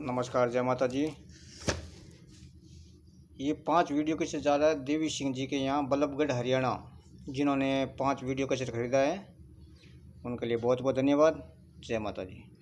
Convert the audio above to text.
नमस्कार जय माता जी ये पांच वीडियो कैसे जा रहा है देवी सिंह जी के यहाँ बल्लभगढ़ हरियाणा जिन्होंने पांच वीडियो कैसे खरीदा है उनके लिए बहुत बहुत धन्यवाद जय माता जी